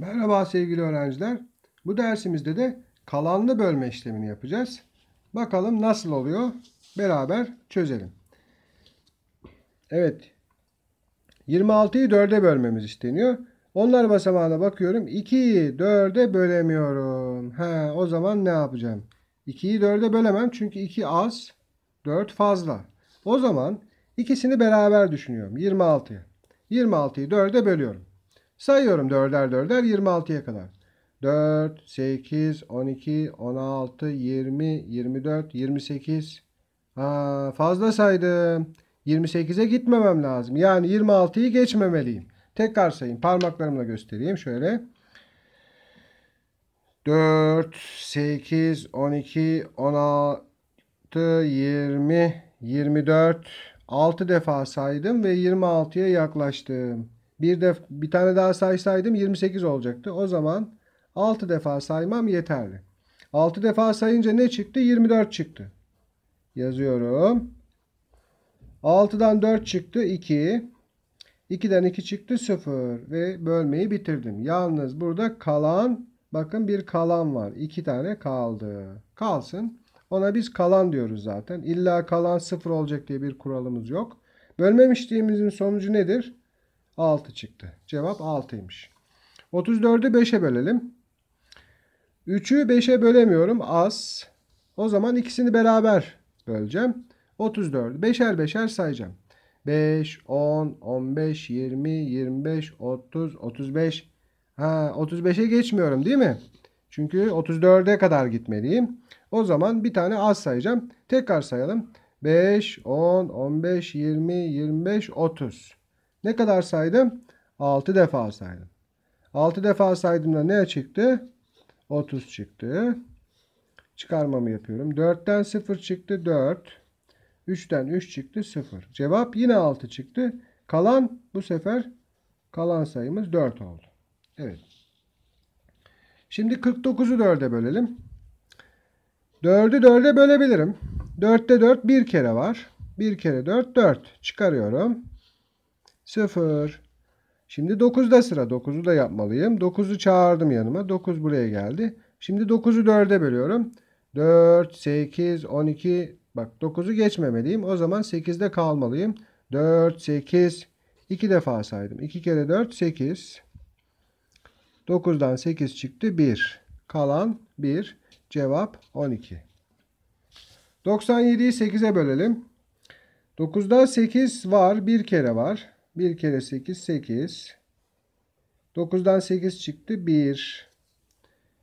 Merhaba sevgili öğrenciler. Bu dersimizde de kalanlı bölme işlemini yapacağız. Bakalım nasıl oluyor? Beraber çözelim. Evet. 26'yı 4'e bölmemiz isteniyor. Onlar basamağına bakıyorum. 2'yi 4'e bölemiyorum. He, o zaman ne yapacağım? 2'yi 4'e bölemem çünkü 2 az, 4 fazla. O zaman ikisini beraber düşünüyorum. 26'yı. 26'yı 4'e bölüyorum. Sayıyorum dörder dörder 26'ya kadar. 4, 8, 12, 16, 20, 24, 28. Aa, fazla saydım. 28'e gitmemem lazım. Yani 26'yı geçmemeliyim. Tekrar sayayım. Parmaklarımla göstereyim. Şöyle. 4, 8, 12, 16, 20, 24. 6 defa saydım ve 26'ya yaklaştım. Bir def bir tane daha saysaydım 28 olacaktı. O zaman 6 defa saymam yeterli. 6 defa sayınca ne çıktı? 24 çıktı. Yazıyorum. 6'dan 4 çıktı 2. 2'den 2 çıktı 0 ve bölmeyi bitirdim. Yalnız burada kalan bakın bir kalan var. 2 tane kaldı. Kalsın. Ona biz kalan diyoruz zaten. İlla kalan 0 olacak diye bir kuralımız yok. Bölmemişliğimizin sonucu nedir? 6 çıktı. Cevap 6'ymış. 34'ü 5'e bölelim. 3'ü 5'e bölemiyorum. Az. O zaman ikisini beraber böleceğim. 34. 5'er 5'er sayacağım. 5, 10, 15, 20, 25, 30, 35. Ha, 35'e geçmiyorum değil mi? Çünkü 34'e kadar gitmeliyim. O zaman bir tane az sayacağım. Tekrar sayalım. 5, 10, 15, 20, 25, 30. Ne kadar saydım? 6 defa saydım. 6 defa saydığımda ne çıktı? 30 çıktı. Çıkarmamı yapıyorum. 4'ten 0 çıktı 4. 3'ten 3 çıktı 0. Cevap yine 6 çıktı. Kalan bu sefer kalan sayımız 4 oldu. Evet. Şimdi 49'u 4'e bölelim. 4'ü 4'e bölebilirim. 4'te 4 bir kere var. 1 kere 4 4. Çıkarıyorum. 0. Şimdi 9'da sıra. 9'u da yapmalıyım. 9'u çağırdım yanıma. 9 buraya geldi. Şimdi 9'u 4'e bölüyorum. 4, 8, 12. Bak 9'u geçmemeliyim. O zaman 8'de kalmalıyım. 4, 8. 2 defa saydım. 2 kere 4, 8. 9'dan 8 çıktı. 1. Kalan 1. Cevap 12. 97'yi 8'e bölelim. 9'da 8 var. 1 kere var. 1 kere 8 8. 9'dan 8 çıktı 1.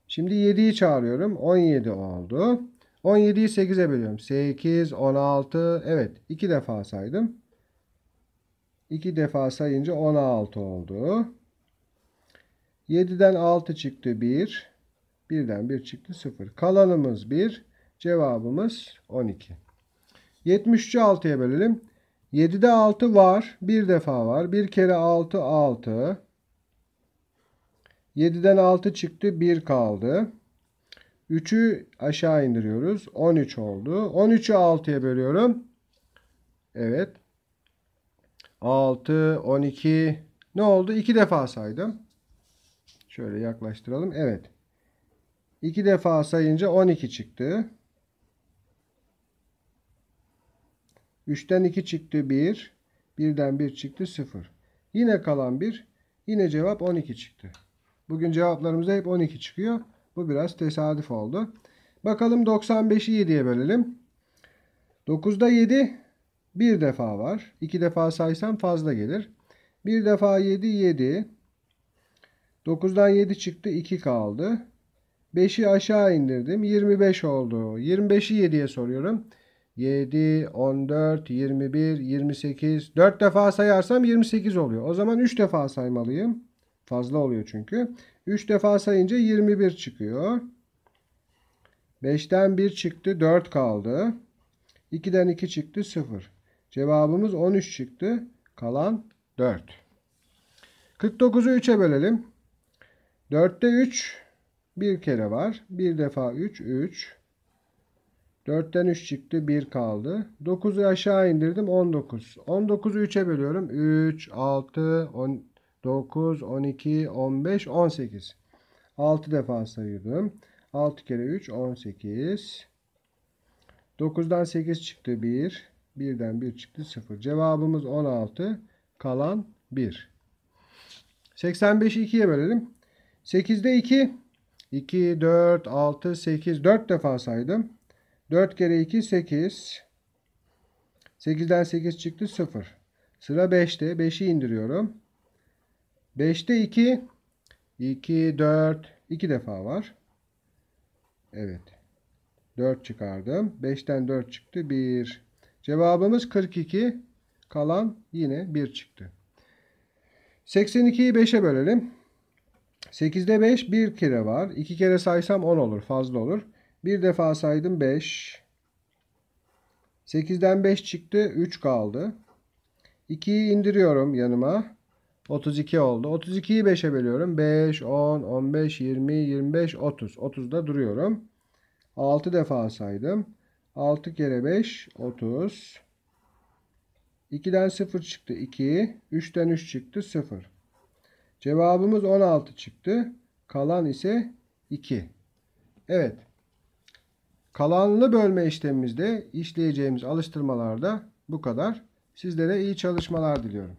Şimdi 7'yi çağırıyorum. 17 oldu. 17'yi 8'e bölüyorum. 8, 16. Evet 2 defa saydım. 2 defa sayınca 16 oldu. 7'den 6 çıktı 1. 1'den 1 çıktı 0. Kalanımız 1. Cevabımız 12. 73'ü 6'ya bölelim. 7'de 6 var. Bir defa var. Bir kere 6 6. 7'den 6 çıktı. 1 kaldı. 3'ü aşağı indiriyoruz. 13 oldu. 13'ü 6'ya bölüyorum. Evet. 6, 12. Ne oldu? 2 defa saydım. Şöyle yaklaştıralım. Evet. 2 defa sayınca 12 çıktı. 3'ten 2 çıktı 1. 1'den 1 çıktı 0. Yine kalan 1. Yine cevap 12 çıktı. Bugün cevaplarımızda hep 12 çıkıyor. Bu biraz tesadüf oldu. Bakalım 95'i 7'ye bölelim. 9'da 7 bir defa var. 2 defa saysam fazla gelir. Bir defa 7 7. 9'dan 7 çıktı 2 kaldı. 5'i aşağı indirdim. 25 oldu. 25'i 7'ye soruyorum. 7, 14, 21, 28. 4 defa sayarsam 28 oluyor. O zaman 3 defa saymalıyım. Fazla oluyor çünkü. 3 defa sayınca 21 çıkıyor. 5'ten 1 çıktı 4 kaldı. 2'den 2 çıktı 0. Cevabımız 13 çıktı. Kalan 4. 49'u 3'e bölelim. 4'te 3 bir kere var. Bir defa 3 3. 4'ten 3 çıktı. 1 kaldı. 9'u aşağı indirdim. 19. 19'u 3'e bölüyorum. 3, 6, 10, 9, 12, 15, 18. 6 defa sayıyordum. 6 kere 3, 18. 9'dan 8 çıktı. 1. 1'den 1 çıktı. 0. Cevabımız 16. Kalan 1. 85'i 2'ye bölelim. 8'de 2. 2, 4, 6, 8. 4 defa saydım. 4 kere 2 8. 8'den 8 çıktı 0. Sıra 5'te. 5'i indiriyorum. 5'te 2. 2, 4. 2 defa var. Evet. 4 çıkardım. 5'ten 4 çıktı. 1. Cevabımız 42. Kalan yine 1 çıktı. 82'yi 5'e bölelim. 8'de 5 1 kere var. 2 kere saysam 10 olur. Fazla olur. Bir defa saydım 5. 8'den 5 çıktı. 3 kaldı. 2'yi indiriyorum yanıma. 32 oldu. 32'yi 5'e bölüyorum. 5, 10, 15, 20, 25, 30. 30'da duruyorum. 6 defa saydım. 6 kere 5, 30. 2'den 0 çıktı 2. 3'ten 3 çıktı 0. Cevabımız 16 çıktı. Kalan ise 2. Evet. Kalanlı bölme işlemimizde işleyeceğimiz alıştırmalarda bu kadar. Sizlere iyi çalışmalar diliyorum.